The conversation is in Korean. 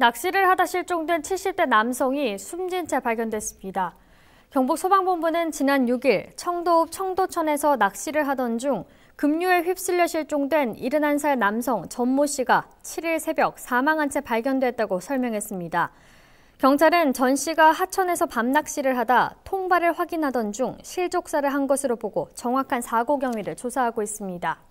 낚시를 하다 실종된 70대 남성이 숨진 채 발견됐습니다. 경북 소방본부는 지난 6일 청도읍 청도천에서 낚시를 하던 중 급류에 휩쓸려 실종된 71살 남성 전모 씨가 7일 새벽 사망한 채 발견됐다고 설명했습니다. 경찰은 전 씨가 하천에서 밤낚시를 하다 통발을 확인하던 중 실족사를 한 것으로 보고 정확한 사고 경위를 조사하고 있습니다.